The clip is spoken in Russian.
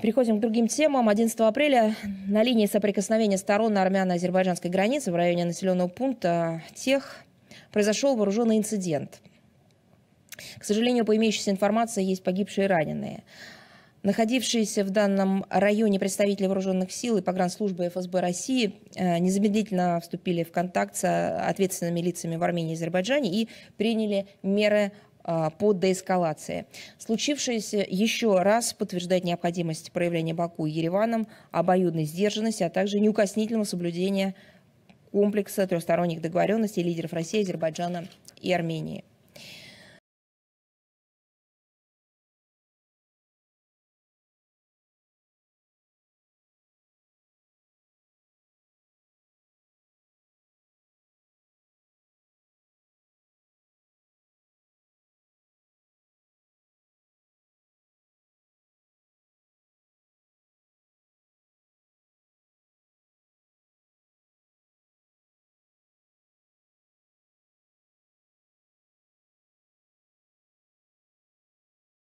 Переходим к другим темам. 11 апреля на линии соприкосновения сторон на армяно-азербайджанской границы в районе населенного пункта Тех произошел вооруженный инцидент. К сожалению, по имеющейся информации есть погибшие и раненые. Находившиеся в данном районе представители вооруженных сил и погранслужбы ФСБ России э, незамедлительно вступили в контакт с а, ответственными лицами в Армении и Азербайджане и приняли меры а, по деэскалации. Случившееся еще раз подтверждает необходимость проявления Баку и Ереваном обоюдной сдержанности, а также неукоснительного соблюдения комплекса трехсторонних договоренностей лидеров России, Азербайджана и Армении.